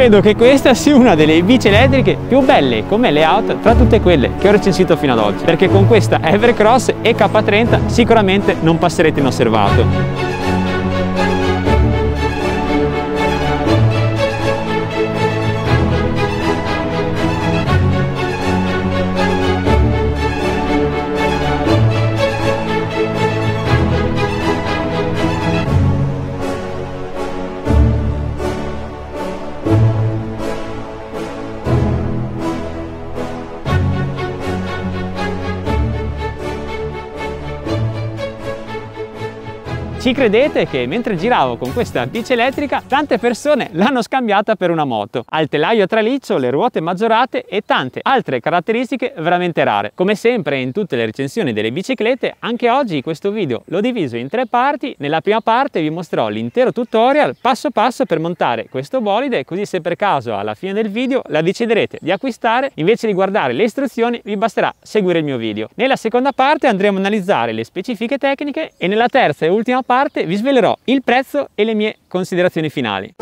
credo che questa sia una delle bici elettriche più belle come layout tra tutte quelle che ho recensito fino ad oggi, perché con questa Evercross e k 30 sicuramente non passerete inosservato. Ci credete che mentre giravo con questa bici elettrica tante persone l'hanno scambiata per una moto, al telaio a traliccio, le ruote maggiorate e tante altre caratteristiche veramente rare. Come sempre in tutte le recensioni delle biciclette, anche oggi questo video l'ho diviso in tre parti. Nella prima parte vi mostrerò l'intero tutorial passo passo per montare questo bolide, così se per caso alla fine del video la deciderete di acquistare, invece di guardare le istruzioni vi basterà seguire il mio video. Nella seconda parte andremo a analizzare le specifiche tecniche e nella terza e ultima parte parte vi svelerò il prezzo e le mie considerazioni finali.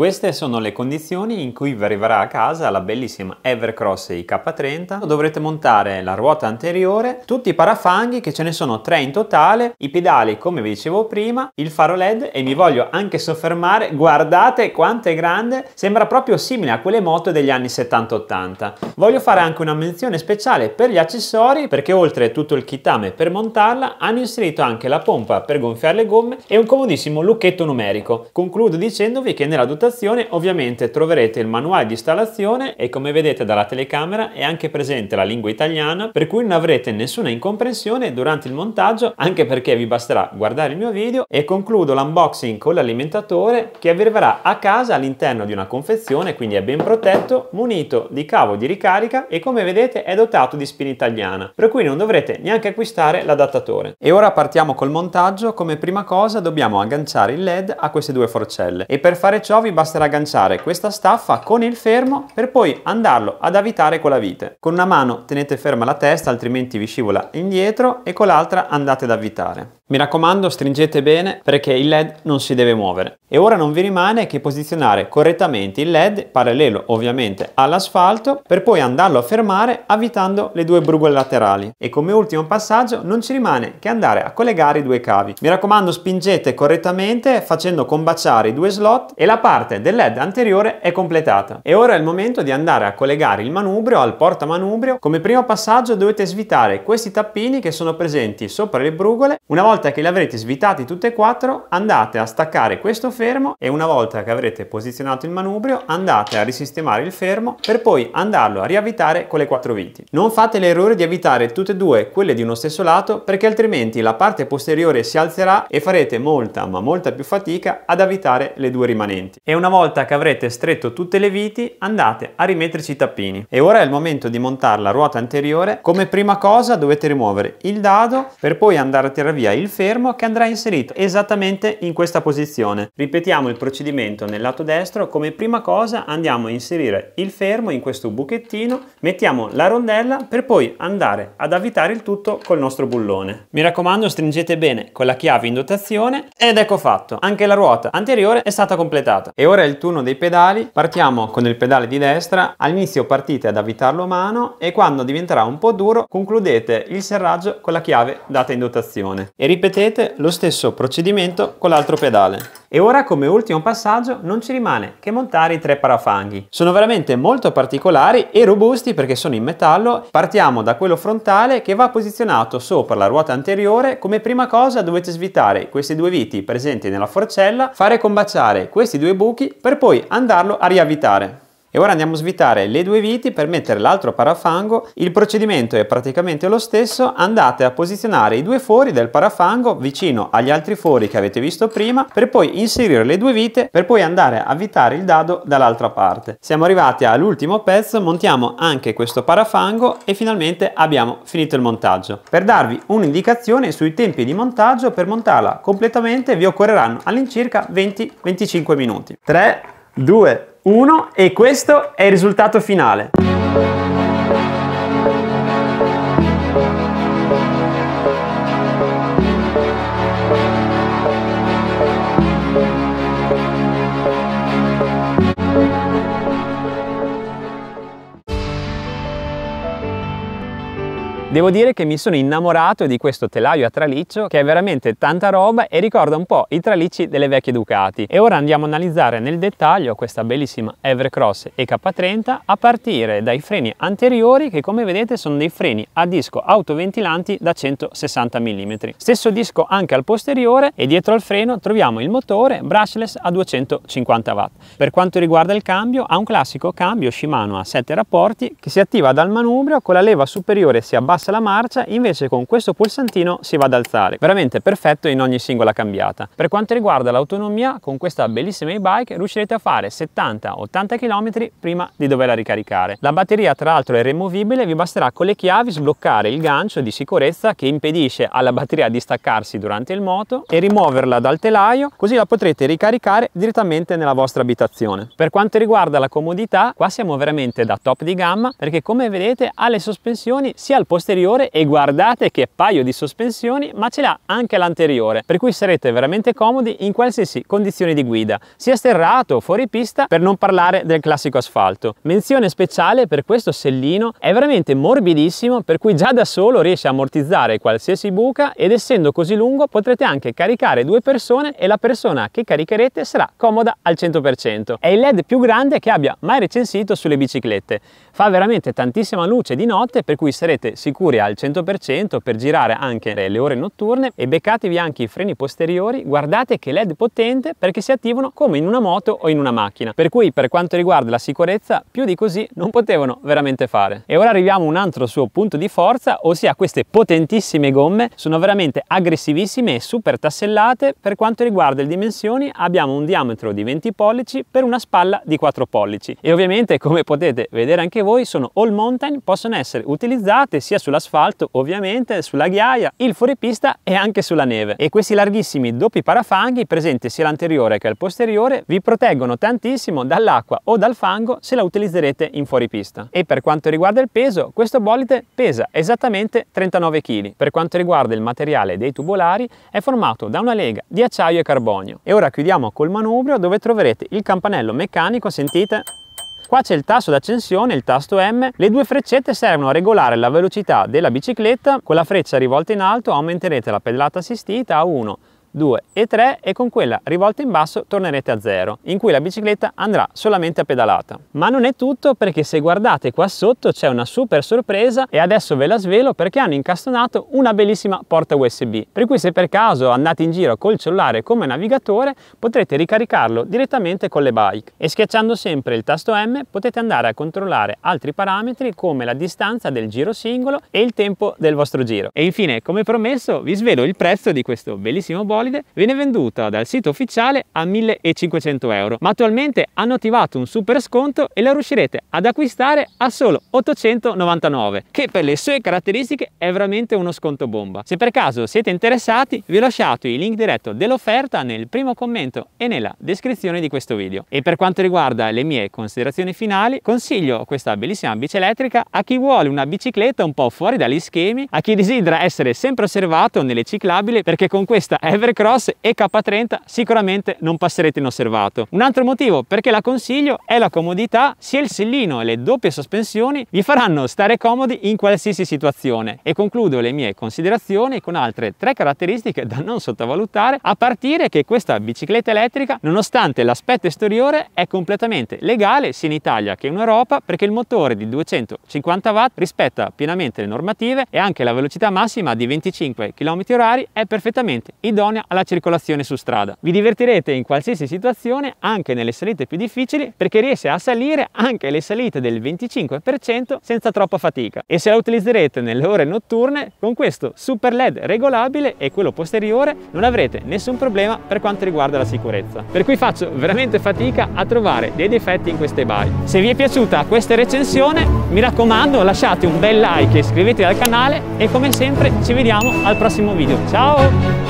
Queste sono le condizioni in cui vi arriverà a casa la bellissima Evercross IK30. Dovrete montare la ruota anteriore, tutti i parafanghi che ce ne sono tre in totale, i pedali come vi dicevo prima, il faro LED e mi voglio anche soffermare, guardate quanto è grande, sembra proprio simile a quelle moto degli anni 70-80. Voglio fare anche una menzione speciale per gli accessori perché oltre a tutto il kitame per montarla hanno inserito anche la pompa per gonfiare le gomme e un comodissimo lucchetto numerico. Concludo dicendovi che nella dotazione postazione ovviamente troverete il manuale di installazione e come vedete dalla telecamera è anche presente la lingua italiana per cui non avrete nessuna incomprensione durante il montaggio anche perché vi basterà guardare il mio video e concludo l'unboxing con l'alimentatore che arriverà a casa all'interno di una confezione quindi è ben protetto munito di cavo di ricarica e come vedete è dotato di spina italiana per cui non dovrete neanche acquistare l'adattatore. E ora partiamo col montaggio come prima cosa dobbiamo agganciare il led a queste due forcelle e per fare ciò vi basterà agganciare questa staffa con il fermo per poi andarlo ad avvitare con la vite. Con una mano tenete ferma la testa altrimenti vi scivola indietro e con l'altra andate ad avvitare. Mi raccomando stringete bene perché il LED non si deve muovere. E ora non vi rimane che posizionare correttamente il LED parallelo ovviamente all'asfalto per poi andarlo a fermare avvitando le due brugole laterali. E come ultimo passaggio non ci rimane che andare a collegare i due cavi. Mi raccomando spingete correttamente facendo combaciare i due slot e la parte del LED anteriore è completata. E ora è il momento di andare a collegare il manubrio al portamanubrio. Come primo passaggio dovete svitare questi tappini che sono presenti sopra le brugole. Una volta volta che li avrete svitati tutte e quattro andate a staccare questo fermo e una volta che avrete posizionato il manubrio andate a risistemare il fermo per poi andarlo a riavvitare con le quattro viti. Non fate l'errore di avvitare tutte e due quelle di uno stesso lato perché altrimenti la parte posteriore si alzerà e farete molta ma molta più fatica ad avvitare le due rimanenti. E una volta che avrete stretto tutte le viti andate a rimetterci i tappini. E ora è il momento di montare la ruota anteriore. Come prima cosa dovete rimuovere il dado per poi andare a tirare via il il fermo che andrà inserito esattamente in questa posizione. Ripetiamo il procedimento nel lato destro, come prima cosa andiamo a inserire il fermo in questo buchettino, mettiamo la rondella per poi andare ad avvitare il tutto col nostro bullone. Mi raccomando stringete bene con la chiave in dotazione ed ecco fatto, anche la ruota anteriore è stata completata. E ora è il turno dei pedali, partiamo con il pedale di destra, all'inizio partite ad avvitarlo a mano e quando diventerà un po' duro concludete il serraggio con la chiave data in dotazione. E Ripetete lo stesso procedimento con l'altro pedale. E ora come ultimo passaggio non ci rimane che montare i tre parafanghi. Sono veramente molto particolari e robusti perché sono in metallo. Partiamo da quello frontale che va posizionato sopra la ruota anteriore. Come prima cosa dovete svitare questi due viti presenti nella forcella, fare combaciare questi due buchi per poi andarlo a riavvitare. E ora andiamo a svitare le due viti per mettere l'altro parafango, il procedimento è praticamente lo stesso, andate a posizionare i due fori del parafango vicino agli altri fori che avete visto prima per poi inserire le due vite per poi andare a vitare il dado dall'altra parte. Siamo arrivati all'ultimo pezzo, montiamo anche questo parafango e finalmente abbiamo finito il montaggio. Per darvi un'indicazione sui tempi di montaggio, per montarla completamente vi occorreranno all'incirca 20-25 minuti. 3, 2, 1. 1 e questo è il risultato finale. Devo dire che mi sono innamorato di questo telaio a traliccio che è veramente tanta roba e ricorda un po' i tralicci delle vecchie Ducati. E ora andiamo a analizzare nel dettaglio questa bellissima Evercross EK30 a partire dai freni anteriori che come vedete sono dei freni a disco autoventilanti da 160 mm. Stesso disco anche al posteriore e dietro al freno troviamo il motore brushless a 250 watt. Per quanto riguarda il cambio ha un classico cambio Shimano a 7 rapporti che si attiva dal manubrio con la leva superiore si abbassa ripassa la marcia, invece con questo pulsantino si va ad alzare, veramente perfetto in ogni singola cambiata. Per quanto riguarda l'autonomia, con questa bellissima e-bike riuscirete a fare 70-80 km prima di doverla ricaricare. La batteria tra l'altro è removibile, vi basterà con le chiavi sbloccare il gancio di sicurezza che impedisce alla batteria di staccarsi durante il moto e rimuoverla dal telaio, così la potrete ricaricare direttamente nella vostra abitazione. Per quanto riguarda la comodità, qua siamo veramente da top di gamma perché come vedete ha le sospensioni sia al posto posteriore e guardate che paio di sospensioni, ma ce l'ha anche l'anteriore, per cui sarete veramente comodi in qualsiasi condizione di guida, sia sterrato o fuori pista, per non parlare del classico asfalto. Menzione speciale per questo sellino, è veramente morbidissimo, per cui già da solo riesce a ammortizzare qualsiasi buca ed essendo così lungo potrete anche caricare due persone e la persona che caricherete sarà comoda al 100%. È il LED più grande che abbia mai recensito sulle biciclette. Fa veramente tantissima luce di notte, per cui sarete sicuramente sicuri al 100% per girare anche le ore notturne e beccatevi anche i freni posteriori, guardate che LED potente perché si attivano come in una moto o in una macchina, per cui per quanto riguarda la sicurezza più di così non potevano veramente fare. E ora arriviamo a un altro suo punto di forza, ossia queste potentissime gomme sono veramente aggressivissime e super tassellate, per quanto riguarda le dimensioni abbiamo un diametro di 20 pollici per una spalla di 4 pollici e ovviamente come potete vedere anche voi sono all mountain, possono essere utilizzate sia su sull'asfalto, ovviamente, sulla ghiaia, il fuoripista e anche sulla neve. E questi larghissimi doppi parafanghi, presenti sia l'anteriore che il posteriore, vi proteggono tantissimo dall'acqua o dal fango se la utilizzerete in fuoripista. E per quanto riguarda il peso, questo bolide pesa esattamente 39 kg. Per quanto riguarda il materiale dei tubolari, è formato da una lega di acciaio e carbonio. E ora chiudiamo col manubrio dove troverete il campanello meccanico, sentite? Qua c'è il tasto d'accensione, il tasto M, le due freccette servono a regolare la velocità della bicicletta, con la freccia rivolta in alto aumenterete la pedalata assistita a 1, 2 e 3 e con quella rivolta in basso tornerete a zero, in cui la bicicletta andrà solamente a pedalata. Ma non è tutto perché se guardate qua sotto c'è una super sorpresa e adesso ve la svelo perché hanno incastonato una bellissima porta USB, per cui se per caso andate in giro col cellulare come navigatore potrete ricaricarlo direttamente con le bike e schiacciando sempre il tasto M potete andare a controllare altri parametri come la distanza del giro singolo e il tempo del vostro giro. E infine, come promesso, vi svelo il prezzo di questo bellissimo box solide, viene venduta dal sito ufficiale a 1500 euro, ma attualmente hanno attivato un super sconto e la riuscirete ad acquistare a solo 899, che per le sue caratteristiche è veramente uno sconto bomba. Se per caso siete interessati, vi ho lasciato il link diretto dell'offerta nel primo commento e nella descrizione di questo video. E per quanto riguarda le mie considerazioni finali, consiglio questa bellissima bici elettrica a chi vuole una bicicletta un po' fuori dagli schemi, a chi desidera essere sempre osservato nelle ciclabili perché con questa è veramente Supercross e K30 sicuramente non passerete inosservato. Un altro motivo perché la consiglio è la comodità, sia il sellino e le doppie sospensioni vi faranno stare comodi in qualsiasi situazione. E concludo le mie considerazioni con altre tre caratteristiche da non sottovalutare, a partire che questa bicicletta elettrica, nonostante l'aspetto esteriore, è completamente legale sia in Italia che in Europa perché il motore di 250 watt rispetta pienamente le normative e anche la velocità massima di 25 km h è perfettamente idonea attenzione alla circolazione su strada. Vi divertirete in qualsiasi situazione, anche nelle salite più difficili, perché riesce a salire anche le salite del 25% senza troppa fatica. E se la utilizzerete nelle ore notturne, con questo super LED regolabile e quello posteriore non avrete nessun problema per quanto riguarda la sicurezza. Per cui faccio veramente fatica a trovare dei difetti in queste bike. Se vi è piaciuta questa recensione, mi raccomando lasciate un bel like, e iscrivetevi al canale e come sempre ci vediamo al prossimo video. Ciao!